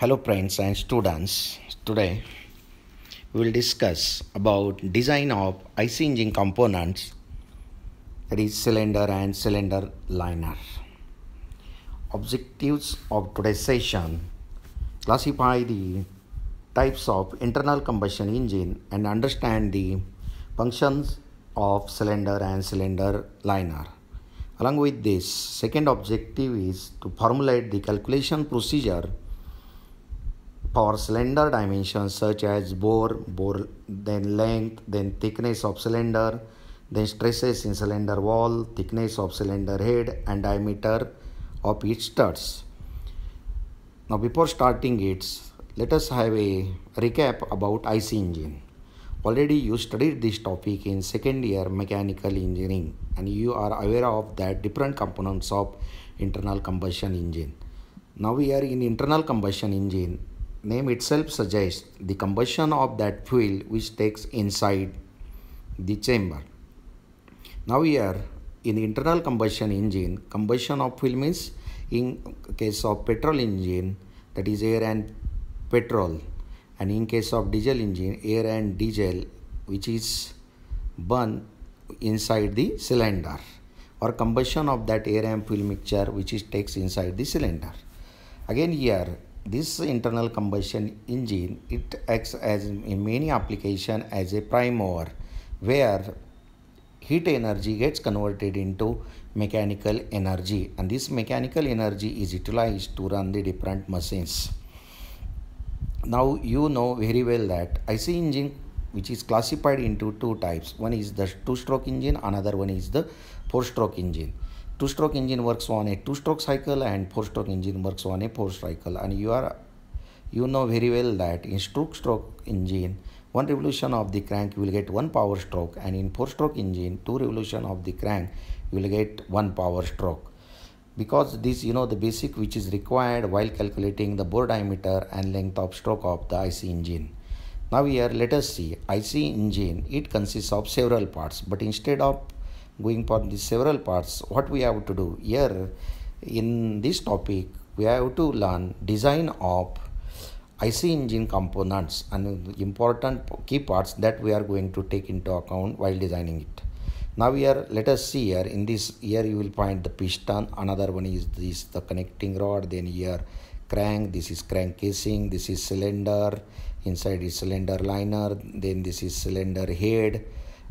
hello friends and students today we will discuss about design of IC engine components that is cylinder and cylinder liner objectives of today's session classify the types of internal combustion engine and understand the functions of cylinder and cylinder liner along with this second objective is to formulate the calculation procedure for cylinder dimensions such as bore, bore then length, then thickness of cylinder, then stresses in cylinder wall, thickness of cylinder head and diameter of each studs. Now before starting it, let us have a recap about IC engine. Already you studied this topic in second year mechanical engineering and you are aware of that different components of internal combustion engine. Now we are in internal combustion engine name itself suggests the combustion of that fuel which takes inside the chamber. Now here in internal combustion engine, combustion of fuel means in case of petrol engine that is air and petrol and in case of diesel engine air and diesel which is burn inside the cylinder or combustion of that air and fuel mixture which is takes inside the cylinder. Again here this internal combustion engine it acts as in many application as a mover, where heat energy gets converted into mechanical energy and this mechanical energy is utilized to run the different machines now you know very well that IC engine which is classified into two types one is the two stroke engine another one is the four stroke engine two-stroke engine works on a two-stroke cycle and four-stroke engine works on a four-stroke cycle and you are you know very well that in stroke stroke engine one revolution of the crank you will get one power stroke and in four-stroke engine two revolution of the crank you will get one power stroke because this you know the basic which is required while calculating the bore diameter and length of stroke of the IC engine. Now here let us see IC engine it consists of several parts but instead of going for the several parts what we have to do here in this topic we have to learn design of IC engine components and important key parts that we are going to take into account while designing it. Now we are. let us see here in this here you will find the piston another one is this the connecting rod then here crank this is crank casing this is cylinder inside is cylinder liner then this is cylinder head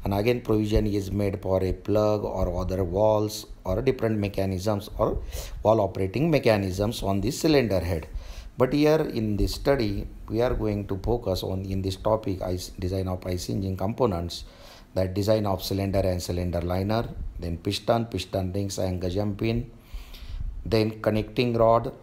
and again provision is made for a plug or other walls or different mechanisms or wall operating mechanisms on the cylinder head but here in this study we are going to focus on in this topic design of ice engine components that design of cylinder and cylinder liner then piston piston rings and jump pin then connecting rod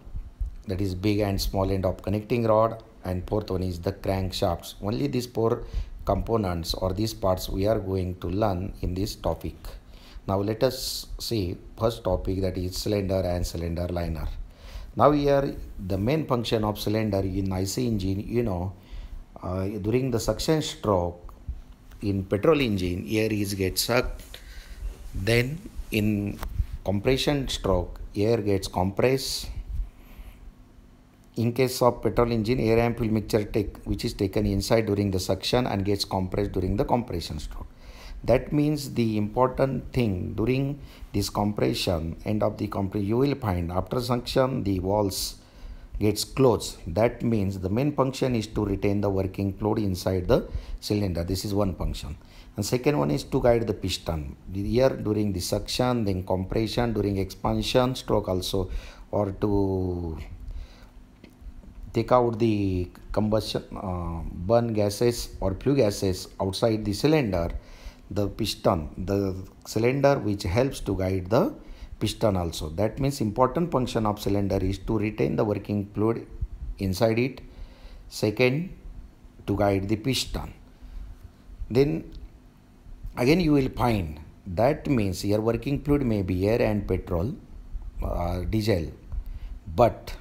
that is big and small end of connecting rod and fourth one is the crankshafts only these four components or these parts we are going to learn in this topic. Now let us see first topic that is cylinder and cylinder liner. Now here the main function of cylinder in IC engine, you know, uh, during the suction stroke in petrol engine, air is get sucked. Then in compression stroke, air gets compressed in case of petrol engine air and mixture take which is taken inside during the suction and gets compressed during the compression stroke that means the important thing during this compression end of the compression you will find after suction the valves gets closed that means the main function is to retain the working fluid inside the cylinder this is one function and second one is to guide the piston here during the suction then compression during expansion stroke also or to take out the combustion uh, burn gases or flue gases outside the cylinder the piston the cylinder which helps to guide the piston also that means important function of cylinder is to retain the working fluid inside it second to guide the piston then again you will find that means your working fluid may be air and petrol uh, diesel but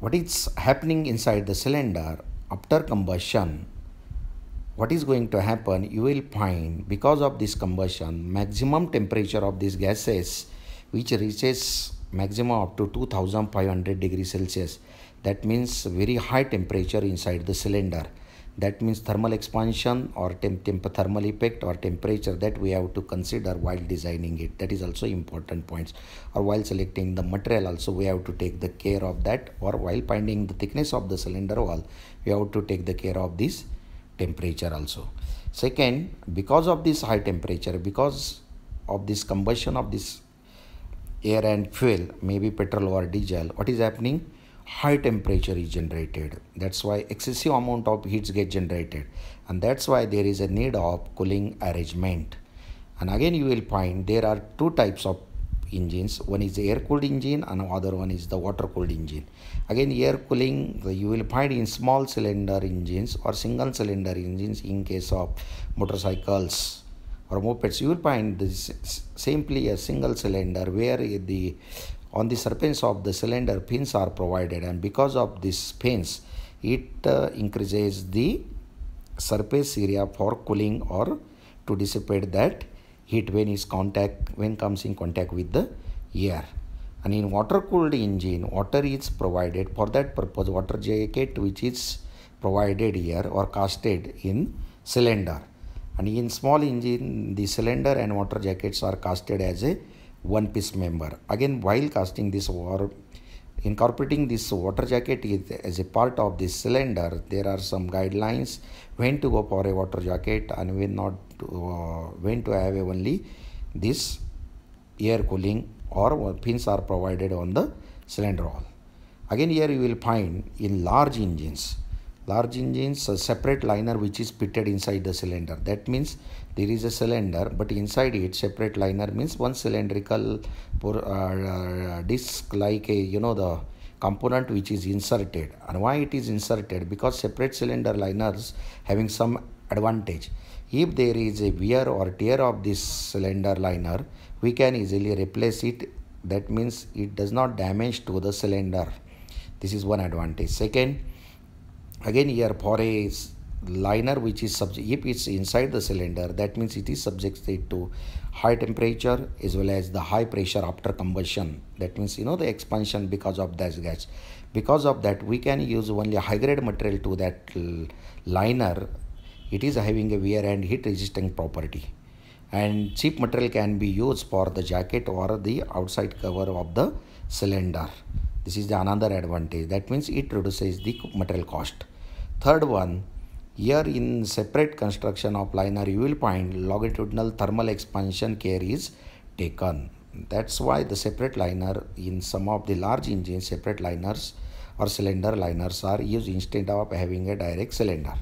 what is happening inside the cylinder after combustion what is going to happen you will find because of this combustion maximum temperature of these gases which reaches maximum up to 2500 degrees celsius that means very high temperature inside the cylinder that means thermal expansion or temp thermal effect or temperature that we have to consider while designing it that is also important points or while selecting the material also we have to take the care of that or while finding the thickness of the cylinder wall we have to take the care of this temperature also second because of this high temperature because of this combustion of this air and fuel maybe petrol or diesel what is happening high temperature is generated that's why excessive amount of heats get generated and that's why there is a need of cooling arrangement and again you will find there are two types of engines one is air cooled engine and other one is the water cooled engine again air cooling you will find in small cylinder engines or single cylinder engines in case of motorcycles or mopeds you will find this simply a single cylinder where the on the surface of the cylinder pins are provided and because of these pins it uh, increases the surface area for cooling or to dissipate that heat when is contact when comes in contact with the air and in water cooled engine water is provided for that purpose water jacket which is provided here or casted in cylinder and in small engine the cylinder and water jackets are casted as a one piece member. Again while casting this or incorporating this water jacket as a part of this cylinder there are some guidelines when to go for a water jacket and when not to, uh, when to have only this air cooling or pins are provided on the cylinder wall. Again here you will find in large engines large engines a separate liner which is fitted inside the cylinder that means there is a cylinder but inside it separate liner means one cylindrical or uh, uh, disc like a you know the component which is inserted and why it is inserted because separate cylinder liners having some advantage if there is a wear or tear of this cylinder liner we can easily replace it that means it does not damage to the cylinder this is one advantage second again here for a liner which is subject if it's inside the cylinder that means it is subjected to high temperature as well as the high pressure after combustion that means you know the expansion because of that gas because of that we can use only high grade material to that liner it is having a wear and heat resisting property and cheap material can be used for the jacket or the outside cover of the cylinder this is the another advantage that means it reduces the material cost third one here in separate construction of liner you will find longitudinal thermal expansion care is taken. That's why the separate liner in some of the large engines separate liners or cylinder liners are used instead of having a direct cylinder.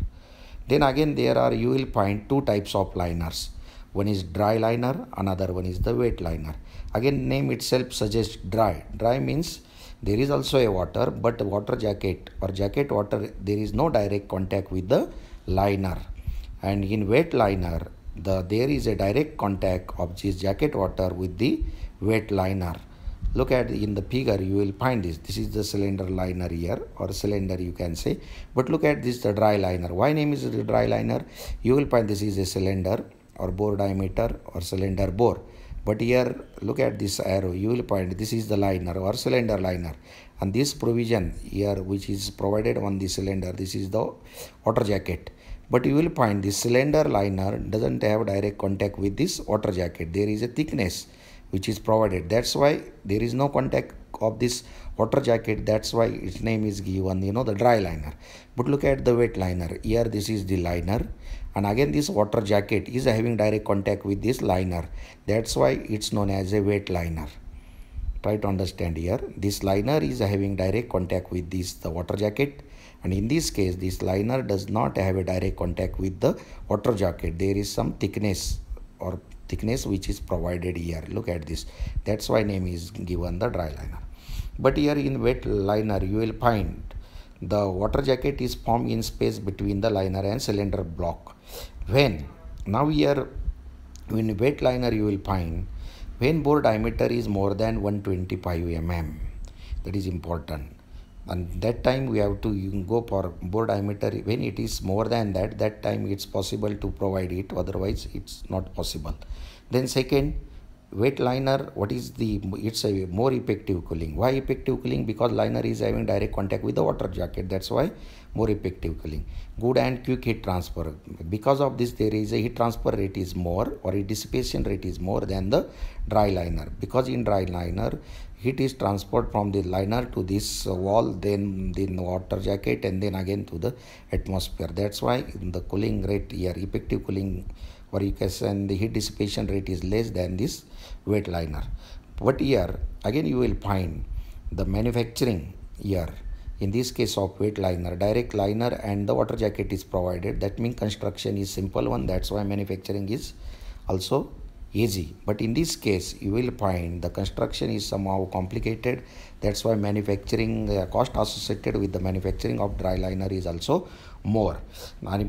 Then again there are you will find two types of liners. One is dry liner, another one is the wet liner. Again name itself suggests dry. Dry means there is also a water but water jacket or jacket water there is no direct contact with the liner and in wet liner the there is a direct contact of this jacket water with the wet liner look at in the figure you will find this this is the cylinder liner here or cylinder you can say but look at this the dry liner why name is the dry liner you will find this is a cylinder or bore diameter or cylinder bore but here look at this arrow you will find this is the liner or cylinder liner and this provision here which is provided on the cylinder this is the water jacket but you will find the cylinder liner doesn't have direct contact with this water jacket there is a thickness which is provided that's why there is no contact of this water jacket that's why its name is given you know the dry liner but look at the wet liner here this is the liner and again this water jacket is having direct contact with this liner that's why it's known as a wet liner try to understand here this liner is having direct contact with this the water jacket and in this case this liner does not have a direct contact with the water jacket there is some thickness or thickness which is provided here look at this that's why name is given the dry liner but here in wet liner you will find the water jacket is formed in space between the liner and cylinder block when now here in wet liner you will find Vein bore diameter is more than 125 mm. That is important. And that time we have to go for bore diameter. When it is more than that, that time it's possible to provide it. Otherwise, it's not possible. Then second, wet liner what is the it's a more effective cooling why effective cooling because liner is having direct contact with the water jacket that's why more effective cooling, Good and quick heat transfer. Because of this, there is a heat transfer rate is more or a dissipation rate is more than the dry liner. Because in dry liner, heat is transferred from the liner to this wall, then the water jacket and then again to the atmosphere. That's why the cooling rate here, effective cooling or you can say the heat dissipation rate is less than this wet liner. But here, again you will find the manufacturing here in this case of wet liner direct liner and the water jacket is provided that means construction is simple one that's why manufacturing is also easy but in this case you will find the construction is somehow complicated that's why manufacturing uh, cost associated with the manufacturing of dry liner is also more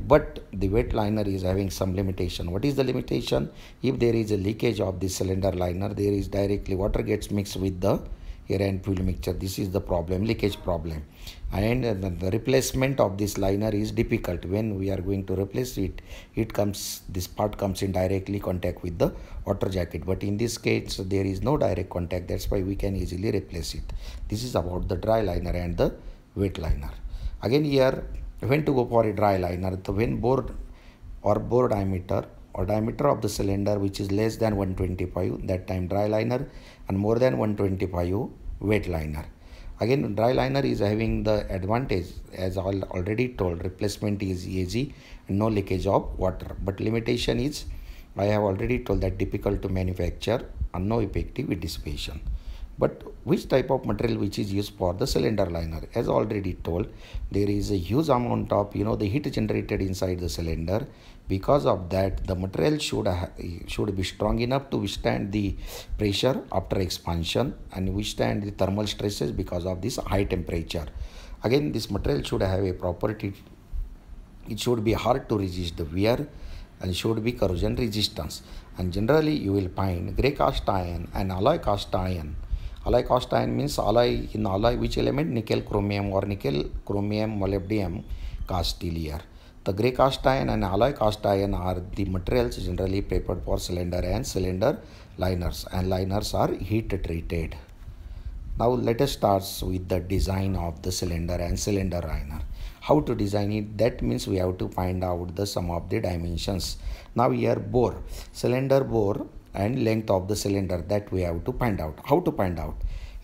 but the wet liner is having some limitation what is the limitation if there is a leakage of the cylinder liner there is directly water gets mixed with the here and fuel mixture. This is the problem, leakage problem. And the replacement of this liner is difficult. When we are going to replace it, it comes, this part comes in directly contact with the water jacket. But in this case, there is no direct contact. That's why we can easily replace it. This is about the dry liner and the wet liner. Again here, when to go for a dry liner, the when bore or bore diameter or diameter of the cylinder which is less than 125 that time dry liner and more than 125 weight liner. Again, dry liner is having the advantage as I already told replacement is easy no leakage of water but limitation is I have already told that difficult to manufacture and no effective dissipation. But which type of material which is used for the cylinder liner? As already told, there is a huge amount of you know the heat generated inside the cylinder because of that the material should uh, should be strong enough to withstand the pressure after expansion and withstand the thermal stresses because of this high temperature again this material should have a property it should be hard to resist the wear and should be corrosion resistance and generally you will find gray cast iron and alloy cast iron alloy cast iron means alloy in alloy which element nickel chromium or nickel chromium molybdenum cast steel here the grey cast iron and alloy cast iron are the materials generally prepared for cylinder and cylinder liners and liners are heat treated. Now let us start with the design of the cylinder and cylinder liner. How to design it? That means we have to find out the sum of the dimensions. Now here bore, cylinder bore and length of the cylinder that we have to find out. How to find out?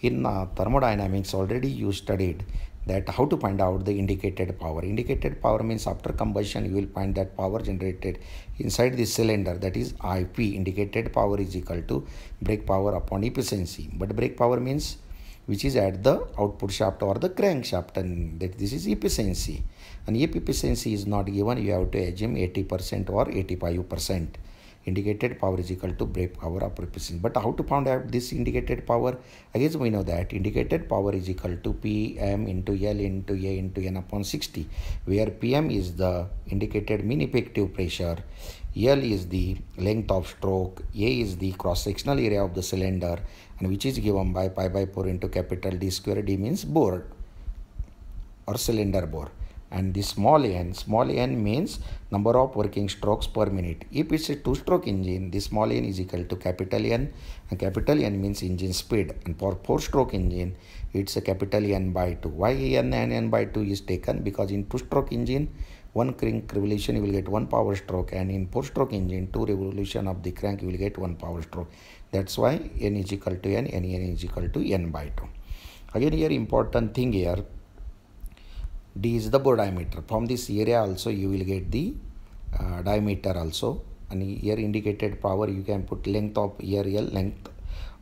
In uh, thermodynamics already you studied that how to find out the indicated power. Indicated power means after combustion you will find that power generated inside the cylinder that is IP. Indicated power is equal to brake power upon efficiency. But brake power means which is at the output shaft or the crankshaft and that this is efficiency. And if efficiency is not given you have to assume 80% or 85% indicated power is equal to brake power of represent but how to find out this indicated power again we know that indicated power is equal to pm into l into a into n upon 60 where pm is the indicated mean effective pressure l is the length of stroke a is the cross sectional area of the cylinder and which is given by pi by 4 into capital d square d means bore or cylinder bore and the small n small n means number of working strokes per minute if it's a two stroke engine the small n is equal to capital n and capital n means engine speed and for four stroke engine it's a capital n by 2 why n and n by 2 is taken because in two stroke engine one crank revolution you will get one power stroke and in four stroke engine two revolution of the crank you will get one power stroke that's why n is equal to n and n is equal to n by 2 again here important thing here d is the bore diameter from this area also you will get the uh, diameter also and here indicated power you can put length of L length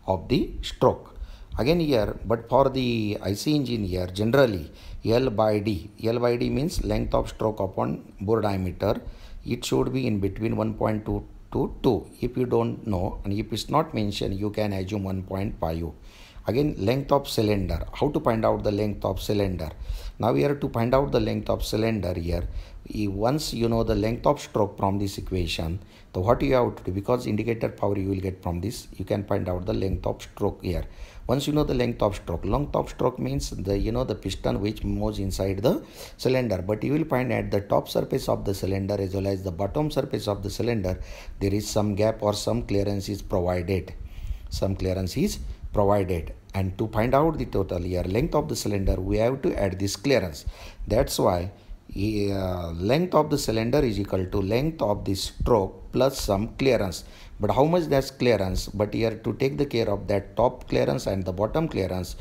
of the stroke again here but for the IC engine here generally L by D L by D means length of stroke upon bore diameter it should be in between 1.2 to 2 if you don't know and if it's not mentioned you can assume 1.5 again length of cylinder how to find out the length of cylinder now we are to find out the length of cylinder here once you know the length of stroke from this equation so what you have to do because indicator power you will get from this you can find out the length of stroke here once you know the length of stroke length of stroke means the you know the piston which moves inside the cylinder but you will find at the top surface of the cylinder as well as the bottom surface of the cylinder there is some gap or some clearance is provided some clearance is provided and to find out the total air length of the cylinder we have to add this clearance that's why uh, length of the cylinder is equal to length of the stroke plus some clearance but how much that's clearance but here to take the care of that top clearance and the bottom clearance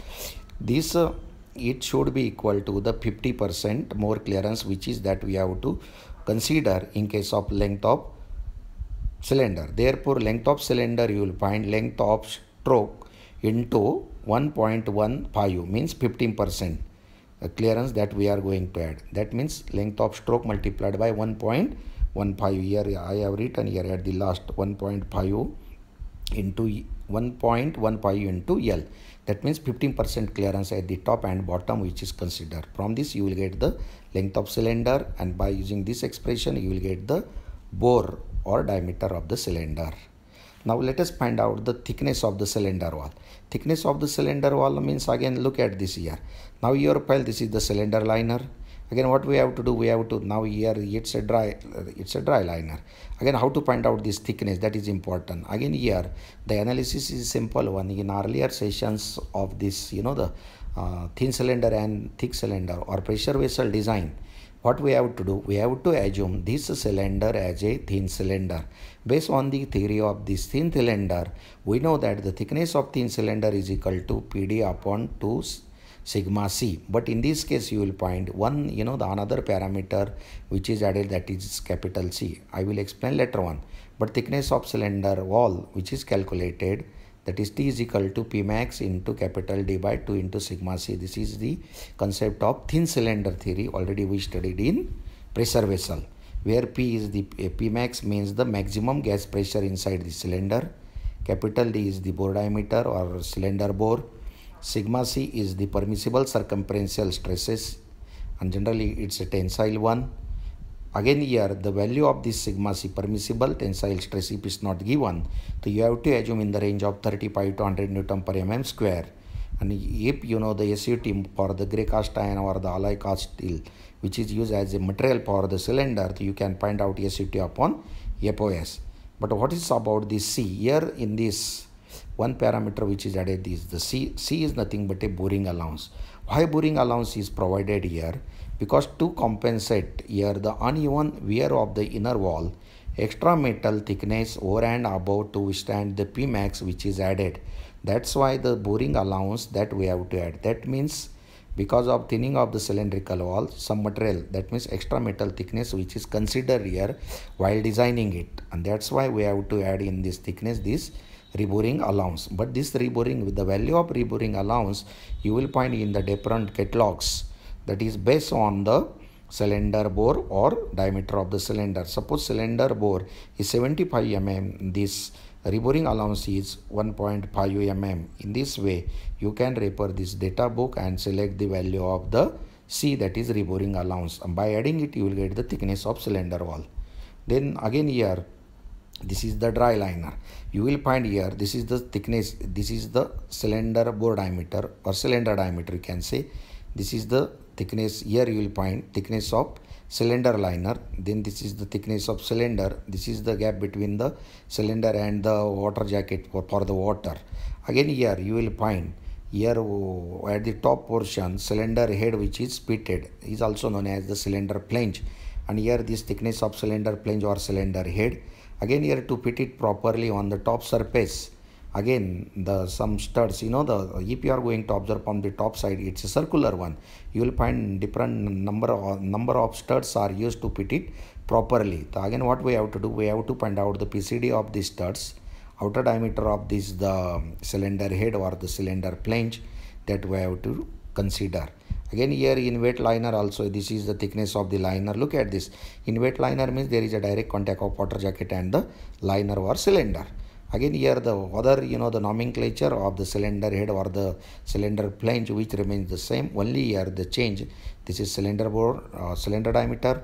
this uh, it should be equal to the 50 percent more clearance which is that we have to consider in case of length of cylinder therefore length of cylinder you will find length of stroke into 1.15 means 15% clearance that we are going to add. That means length of stroke multiplied by 1.15 here I have written here at the last 1.5 into 1.15 into L. That means 15% clearance at the top and bottom which is considered. From this you will get the length of cylinder and by using this expression you will get the bore or diameter of the cylinder. Now let us find out the thickness of the cylinder wall thickness of the cylinder wall means again look at this here now your pile this is the cylinder liner again what we have to do we have to now here it's a dry it's a dry liner again how to find out this thickness that is important again here the analysis is simple one in earlier sessions of this you know the uh, thin cylinder and thick cylinder or pressure vessel design what we have to do we have to assume this cylinder as a thin cylinder based on the theory of this thin cylinder we know that the thickness of thin cylinder is equal to pd upon 2 sigma c but in this case you will find one you know the another parameter which is added that is capital c i will explain later on but thickness of cylinder wall which is calculated that is T is equal to P max into capital D by 2 into sigma C. This is the concept of thin cylinder theory already we studied in pressure vessel where P is the P max means the maximum gas pressure inside the cylinder. Capital D is the bore diameter or cylinder bore. Sigma C is the permissible circumferential stresses and generally it's a tensile one. Again here the value of this sigma c permissible tensile stress if is not given. So you have to assume in the range of 35 to 100 Newton per mm square. And if you know the SUT for the grey cast iron or the alloy cast steel which is used as a material for the cylinder you can find out SUT upon FOS. But what is about this C? Here in this one parameter which is added is the C. C is nothing but a boring allowance. Why boring allowance is provided here? Because to compensate here the uneven wear of the inner wall, extra metal thickness over and above to withstand the Pmax which is added. That's why the boring allowance that we have to add. That means because of thinning of the cylindrical wall, some material that means extra metal thickness which is considered here while designing it. And that's why we have to add in this thickness this Reboring allowance but this reboring with the value of reboring allowance you will find in the different catalogs that is based on the cylinder bore or diameter of the cylinder suppose cylinder bore is 75 mm this reboring allowance is 1.5 mm in this way you can refer this data book and select the value of the c that is reboring allowance and by adding it you will get the thickness of cylinder wall then again here this is the dry liner you will find here this is the thickness this is the cylinder bore diameter or cylinder diameter you can say this is the thickness here you will find thickness of cylinder liner then this is the thickness of cylinder this is the gap between the cylinder and the water jacket for, for the water again here you will find here oh, at the top portion cylinder head which is pitted is also known as the cylinder flange and here this thickness of cylinder flange or cylinder head again you have to fit it properly on the top surface again the some studs you know the if you are going to observe on the top side it's a circular one you will find different number of number of studs are used to fit it properly so again what we have to do we have to find out the pcd of these studs outer diameter of this the cylinder head or the cylinder flange that we have to consider again here in wet liner also this is the thickness of the liner look at this in wet liner means there is a direct contact of water jacket and the liner or cylinder again here the other you know the nomenclature of the cylinder head or the cylinder flange which remains the same only here the change this is cylinder bore uh, cylinder diameter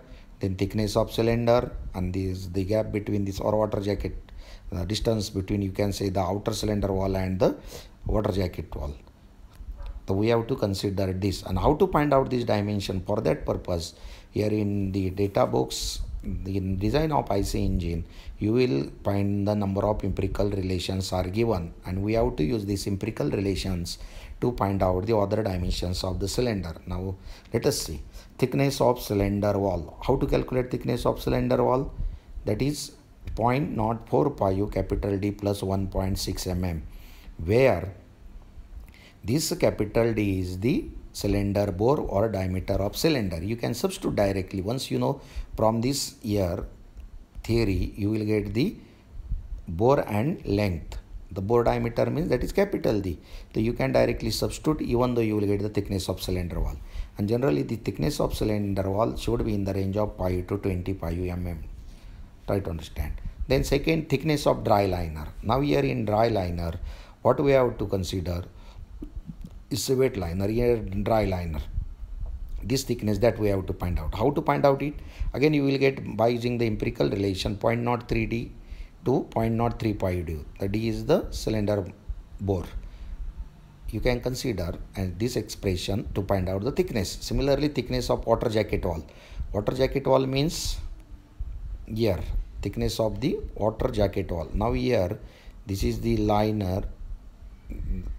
then thickness of cylinder and this the gap between this or water jacket the distance between you can say the outer cylinder wall and the water jacket wall so we have to consider this and how to find out this dimension for that purpose here in the data box in design of IC engine you will find the number of empirical relations are given and we have to use these empirical relations to find out the other dimensions of the cylinder now let us see thickness of cylinder wall how to calculate thickness of cylinder wall that is u capital D plus 1.6 mm where this capital D is the cylinder bore or diameter of cylinder. You can substitute directly. Once you know from this year theory, you will get the bore and length. The bore diameter means that is capital D. So you can directly substitute even though you will get the thickness of cylinder wall. And generally the thickness of cylinder wall should be in the range of pi to twenty pi mm. Try to understand. Then second thickness of dry liner. Now here in dry liner, what we have to consider is a wet liner here dry liner this thickness that we have to find out how to find out it again you will get by using the empirical relation 0.03d to 0.035d the d is the cylinder bore you can consider and this expression to find out the thickness similarly thickness of water jacket wall water jacket wall means here thickness of the water jacket wall now here this is the liner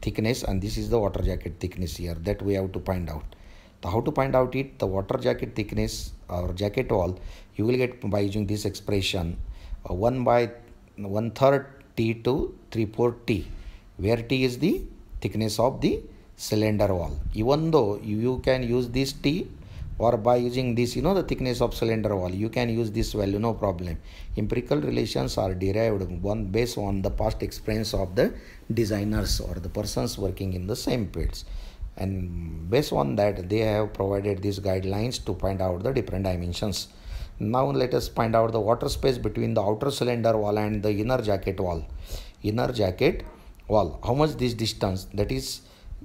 thickness and this is the water jacket thickness here that we have to find out how to find out it the water jacket thickness or jacket wall you will get by using this expression uh, 1 by 1 third t to 3 4 t where t is the thickness of the cylinder wall even though you can use this t or by using this you know the thickness of cylinder wall you can use this value no problem empirical relations are derived one based on the past experience of the designers or the persons working in the same fields and based on that they have provided these guidelines to find out the different dimensions now let us find out the water space between the outer cylinder wall and the inner jacket wall inner jacket wall how much this distance that is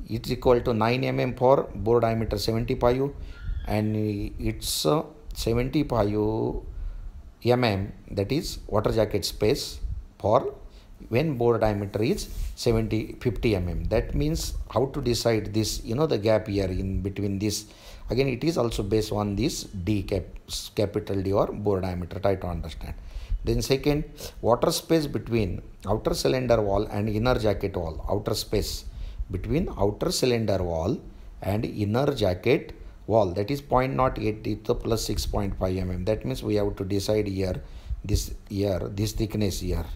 it's equal to 9 mm for bore diameter 75 and it's 75 mm that is water jacket space for when bore diameter is 70 50 mm that means how to decide this you know the gap here in between this again it is also based on this d cap capital d or bore diameter try to understand then second water space between outer cylinder wall and inner jacket wall outer space between outer cylinder wall and inner jacket wall that is 0.08 to plus 6.5 mm that means we have to decide here this here this thickness here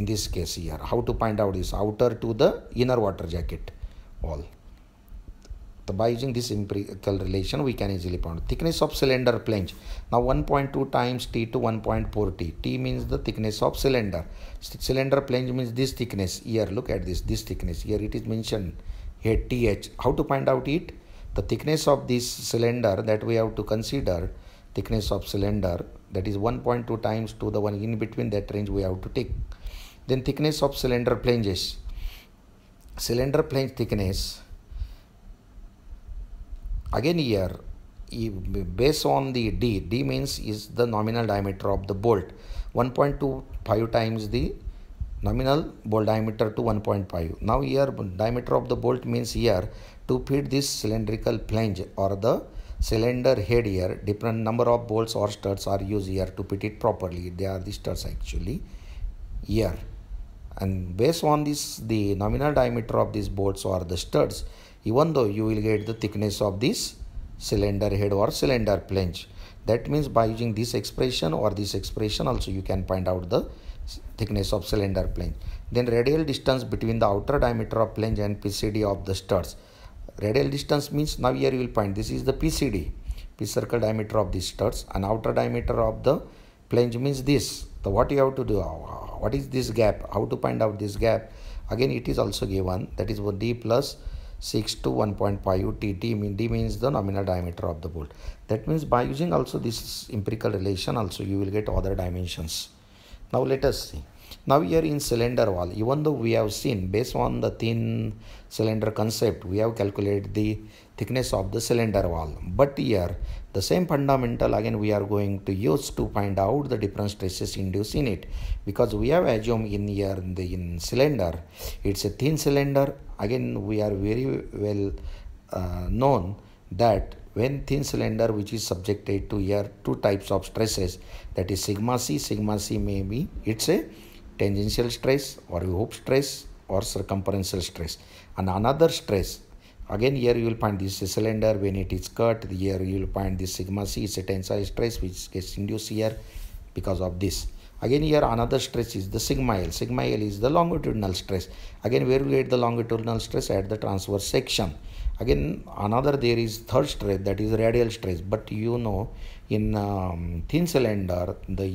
in this case here how to find out this outer to the inner water jacket wall so by using this empirical relation we can easily find thickness of cylinder flange now 1.2 times t to 1.4 t t means the thickness of cylinder cylinder flange means this thickness here look at this this thickness here it is mentioned here th how to find out it the thickness of this cylinder that we have to consider thickness of cylinder that is 1.2 times to the one in between that range we have to take then thickness of cylinder flanges cylinder flange thickness again here based on the d d means is the nominal diameter of the bolt 1.25 times the nominal bolt diameter to 1.5 now here diameter of the bolt means here to fit this cylindrical flange or the cylinder head here different number of bolts or studs are used here to fit it properly they are the studs actually here and based on this the nominal diameter of these bolts or the studs even though you will get the thickness of this cylinder head or cylinder flange that means by using this expression or this expression also you can find out the thickness of cylinder flange then radial distance between the outer diameter of flange and pcd of the studs Radial distance means now here you will find this is the PCD, P circle diameter of these studs and outer diameter of the flange means this. So what you have to do, uh, what is this gap, how to find out this gap. Again it is also given that is D plus 6 to 1.5 t d mean d means the nominal diameter of the bolt that means by using also this empirical relation also you will get other dimensions now let us see now here in cylinder wall even though we have seen based on the thin cylinder concept we have calculated the thickness of the cylinder wall but here the same fundamental again we are going to use to find out the different stresses induced in it because we have assumed in here in the in cylinder it's a thin cylinder again we are very well uh, known that when thin cylinder which is subjected to here two types of stresses that is sigma c sigma c may be it's a tangential stress or hoop stress or circumferential stress and another stress again here you will find this cylinder when it is cut here you will find this sigma c is a tensile stress which gets induced here because of this again here another stress is the sigma l sigma l is the longitudinal stress again where we get the longitudinal stress at the transverse section again another there is third stress that is radial stress but you know in um, thin cylinder the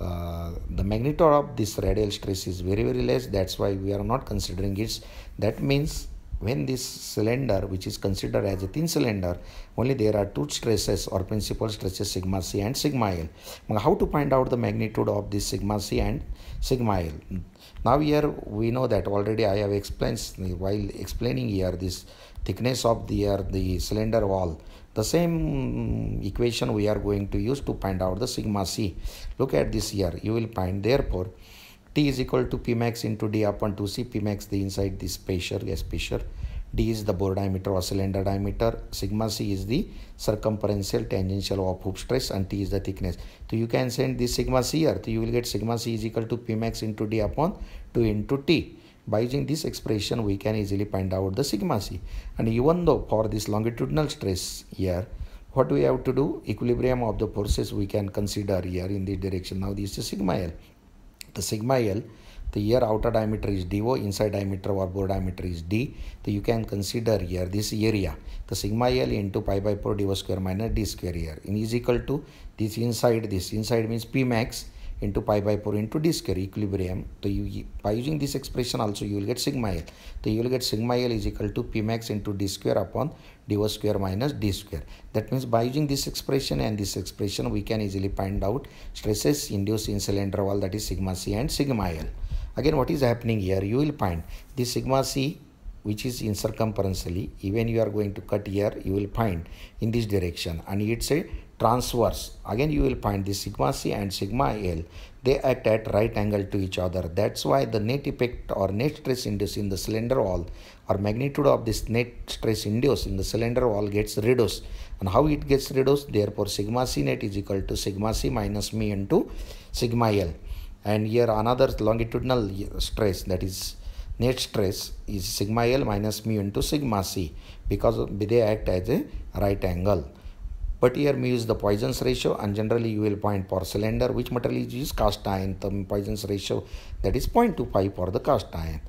uh, the magnitude of this radial stress is very very less that's why we are not considering it that means when this cylinder which is considered as a thin cylinder only there are two stresses or principal stresses sigma c and sigma l how to find out the magnitude of this sigma c and sigma l now here we know that already i have explained while explaining here this thickness of the, the cylinder wall the same equation we are going to use to find out the sigma c. Look at this here. You will find therefore T is equal to P max into D upon 2C. P max the inside this pressure, yes pressure. D is the bore diameter or cylinder diameter. Sigma C is the circumferential tangential of hoop stress and T is the thickness. So you can send this sigma C here. So you will get sigma C is equal to P max into D upon 2 into T. By using this expression, we can easily find out the sigma c. And even though for this longitudinal stress here, what we have to do, equilibrium of the forces we can consider here in this direction. Now this is sigma l. The sigma l the here outer diameter is DO, inside diameter or bore diameter is D. So you can consider here this area, the sigma L into pi by 4 DO square minus D square here. In is equal to this inside, this inside means P max into pi by 4 into d square equilibrium. So you by using this expression also you will get sigma l. So you will get sigma l is equal to p max into d square upon d o square minus d square. That means by using this expression and this expression we can easily find out stresses induced in cylinder wall that is sigma c and sigma l. Again what is happening here you will find this sigma c which is in circumferentially even you are going to cut here you will find in this direction and it's a transverse again you will find the sigma c and sigma l they act at right angle to each other that's why the net effect or net stress induced in the cylinder wall or magnitude of this net stress induced in the cylinder wall gets reduced and how it gets reduced therefore sigma c net is equal to sigma c minus mu into sigma l and here another longitudinal stress that is net stress is sigma l minus mu into sigma c because they act as a right angle but here we use the poisons ratio and generally you will find for cylinder which material is used cast iron. The poisons ratio that is 0.25 for the cast iron.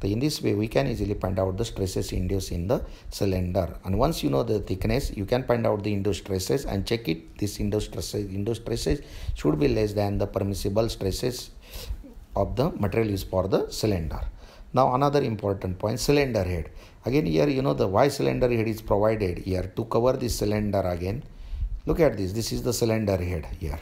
So in this way we can easily find out the stresses induced in the cylinder. And once you know the thickness you can find out the induced stresses and check it. This induced stresses, induced stresses should be less than the permissible stresses of the material used for the cylinder. Now another important point cylinder head. Again here you know the Y cylinder head is provided here to cover the cylinder again Look at this. This is the cylinder head here.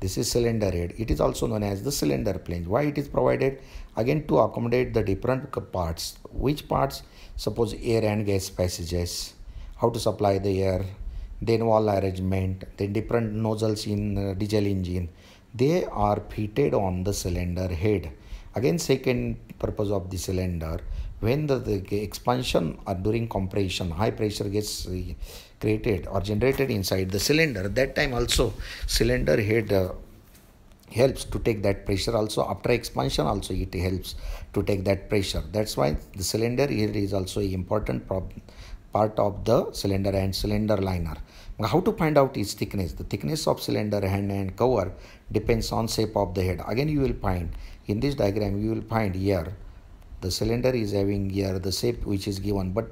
This is cylinder head. It is also known as the cylinder plane. Why it is provided? Again to accommodate the different parts. Which parts? Suppose air and gas passages. How to supply the air. Then wall arrangement. Then different nozzles in uh, diesel engine. They are fitted on the cylinder head. Again second purpose of the cylinder. When the, the expansion or uh, during compression high pressure gets uh, created or generated inside the cylinder that time also cylinder head uh, helps to take that pressure also after expansion also it helps to take that pressure that's why the cylinder head is also important problem part of the cylinder and cylinder liner. How to find out its thickness? The thickness of cylinder hand and cover depends on shape of the head. Again, you will find in this diagram, you will find here the cylinder is having here the shape which is given, but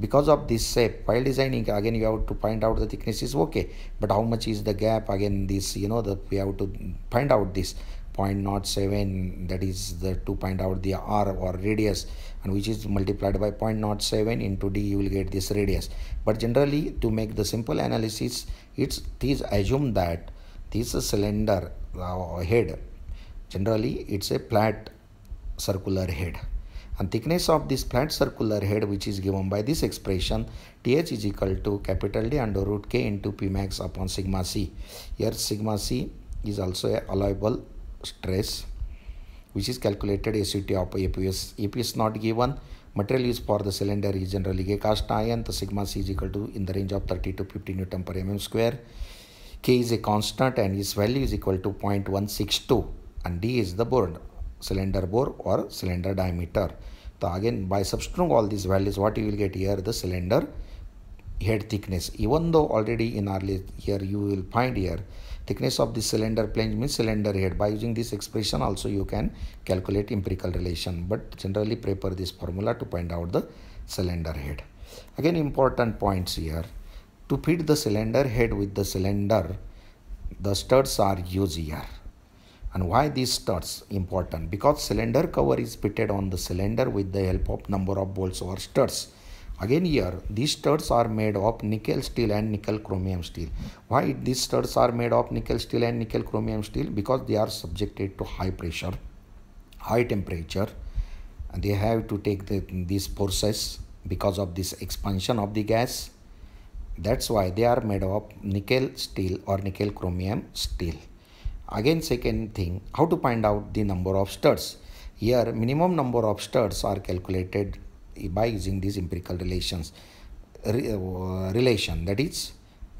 because of this shape while designing again you have to find out the thickness is okay but how much is the gap again this you know that we have to find out this 0.07 that is the to find out the r or radius and which is multiplied by 0.07 into d you will get this radius but generally to make the simple analysis it's these assume that this cylinder uh, head generally it's a flat circular head and thickness of this flat circular head which is given by this expression th is equal to capital D under root k into p max upon sigma c here sigma c is also a allowable stress which is calculated ACT of APS AP is not given material used for the cylinder is generally a cast iron the sigma c is equal to in the range of 30 to 50 newton per mm square k is a constant and its value is equal to 0.162 and d is the bond cylinder bore or cylinder diameter. So again by substituting all these values what you will get here the cylinder head thickness even though already in our list here you will find here thickness of the cylinder plane means cylinder head by using this expression also you can calculate empirical relation but generally prepare this formula to find out the cylinder head again important points here to fit the cylinder head with the cylinder the studs are used here and why these studs important because cylinder cover is fitted on the cylinder with the help of number of bolts or studs again here these studs are made of nickel steel and nickel chromium steel why these studs are made of nickel steel and nickel chromium steel because they are subjected to high pressure high temperature and they have to take the, these forces because of this expansion of the gas that's why they are made of nickel steel or nickel chromium steel Again second thing, how to find out the number of studs. Here minimum number of studs are calculated by using these empirical relations. Re, uh, relation that is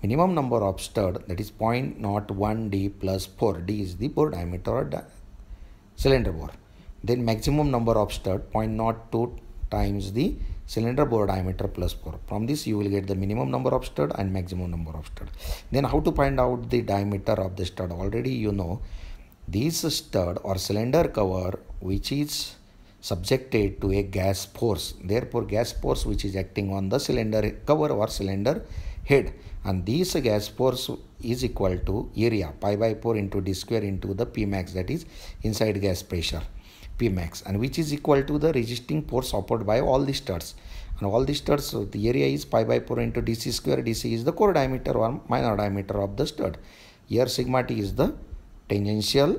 minimum number of stud that is 0.01 d plus 4 d is the bore diameter or di cylinder bore then maximum number of stud 0.02 times the cylinder bore diameter plus 4 from this you will get the minimum number of stud and maximum number of stud then how to find out the diameter of the stud already you know this stud or cylinder cover which is subjected to a gas force therefore gas force which is acting on the cylinder cover or cylinder head and this gas force is equal to area pi by 4 into d square into the p max that is inside gas pressure Pmax and which is equal to the resisting force offered by all the studs. And all the studs, so the area is pi by 4 into dc square. dc is the core diameter or minor diameter of the stud. Here sigma t is the tangential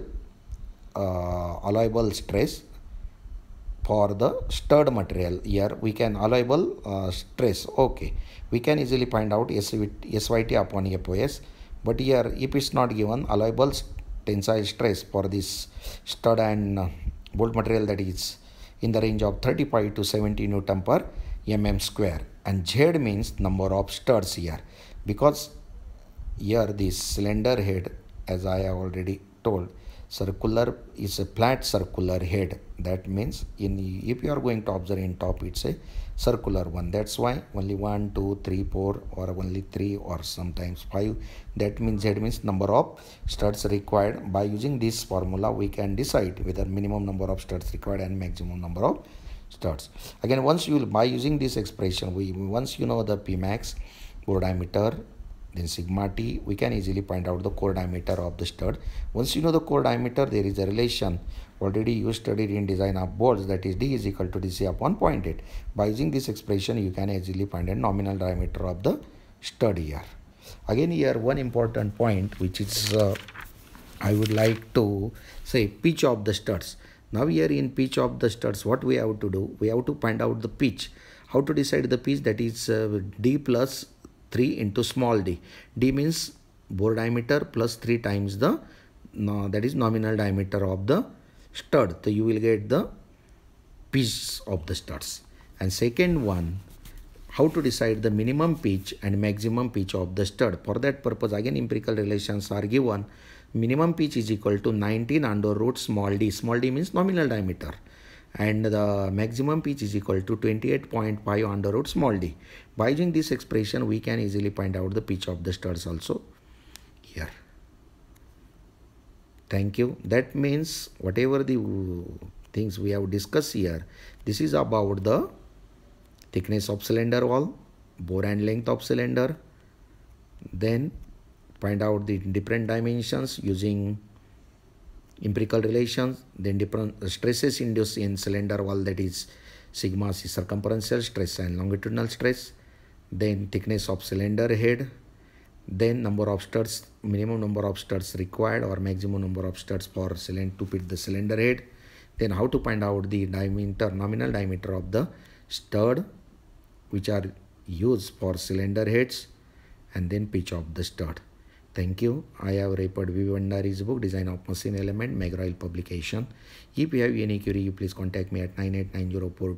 uh, allowable stress for the stud material. Here we can allowable uh, stress. Okay, we can easily find out SYT upon FOS. But here if it's not given allowable tensile stress for this stud and uh, bolt material that is in the range of 35 to 70 newton per mm square and Z means number of studs here because here the cylinder head as I have already told circular is a flat circular head that means in if you are going to observe in top it's a circular one that's why only one, two, three, four, or only 3 or sometimes 5 that means that means number of studs required by using this formula we can decide whether minimum number of studs required and maximum number of studs again once you by using this expression we once you know the pmax core diameter then sigma t we can easily find out the core diameter of the stud once you know the core diameter there is a relation Already you studied in design of bolts that is D is equal to DC upon 0.8. By using this expression you can easily find a nominal diameter of the stud here. Again here one important point which is uh, I would like to say pitch of the studs. Now here in pitch of the studs what we have to do? We have to find out the pitch. How to decide the pitch that is uh, D plus 3 into small d. d means bore diameter plus 3 times the no, that is nominal diameter of the stud so you will get the pitch of the studs and second one how to decide the minimum pitch and maximum pitch of the stud for that purpose again empirical relations are given minimum pitch is equal to 19 under root small d small d means nominal diameter and the maximum pitch is equal to 28.5 under root small d by using this expression we can easily find out the pitch of the studs also here thank you that means whatever the things we have discussed here this is about the thickness of cylinder wall bore and length of cylinder then find out the different dimensions using empirical relations then different stresses induced in cylinder wall that is sigma c circumferential stress and longitudinal stress then thickness of cylinder head then number of studs minimum number of studs required or maximum number of studs for cylinder to fit the cylinder head then how to find out the diameter nominal diameter of the stud which are used for cylinder heads and then pitch of the stud thank you i have referred v bandari's book design of machine element megroil publication if you have any query you please contact me at 989042